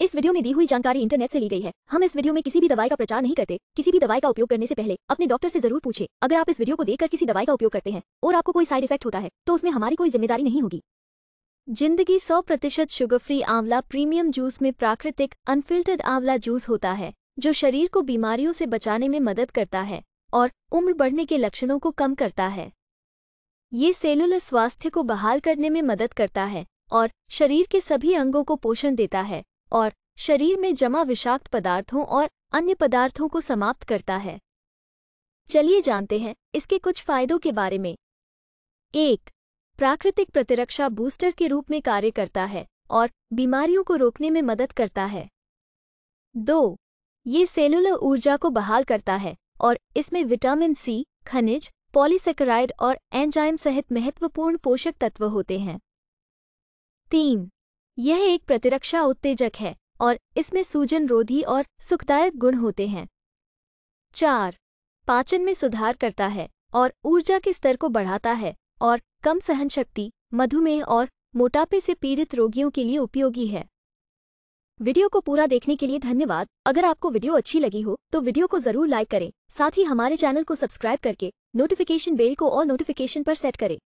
इस वीडियो में दी हुई जानकारी इंटरनेट से ली गई है हम इस वीडियो में किसी भी दवाई का प्रचार नहीं करते किसी भी दवाई का उपयोग करने से पहले अपने डॉक्टर से जरूर पूछे अगर आप इस वीडियो को देखकर किसी दवाई का उपयोग करते हैं और आपको कोई साइड इफेक्ट होता है तो उसमें हमारी कोई जिम्मेदारी नहीं होगी जिंदगी सौ प्रतिशत शुगर फ्री आंवला प्रीमियम जूस में प्राकृतिक अनफिल्टर्ड आंवला जूस होता है जो शरीर को बीमारियों से बचाने में मदद करता है और उम्र बढ़ने के लक्षणों को कम करता है ये सेलुलर स्वास्थ्य को बहाल करने में मदद करता है और शरीर के सभी अंगों को पोषण देता है और शरीर में जमा विषाक्त पदार्थों और अन्य पदार्थों को समाप्त करता है चलिए जानते हैं इसके कुछ फायदों के बारे में एक प्राकृतिक प्रतिरक्षा बूस्टर के रूप में कार्य करता है और बीमारियों को रोकने में मदद करता है दो ये सेलुलर ऊर्जा को बहाल करता है और इसमें विटामिन सी खनिज पॉलीसेकेराइड और एंजाइम सहित महत्वपूर्ण पोषक तत्व होते हैं तीन यह एक प्रतिरक्षा उत्तेजक है और इसमें सूजन रोधी और सुखदायक गुण होते हैं चार पाचन में सुधार करता है और ऊर्जा के स्तर को बढ़ाता है और कम सहन शक्ति मधुमेह और मोटापे से पीड़ित रोगियों के लिए उपयोगी है वीडियो को पूरा देखने के लिए धन्यवाद अगर आपको वीडियो अच्छी लगी हो तो वीडियो को जरूर लाइक करें साथ ही हमारे चैनल को सब्सक्राइब करके नोटिफिकेशन बेल को और नोटिफिकेशन पर सेट करें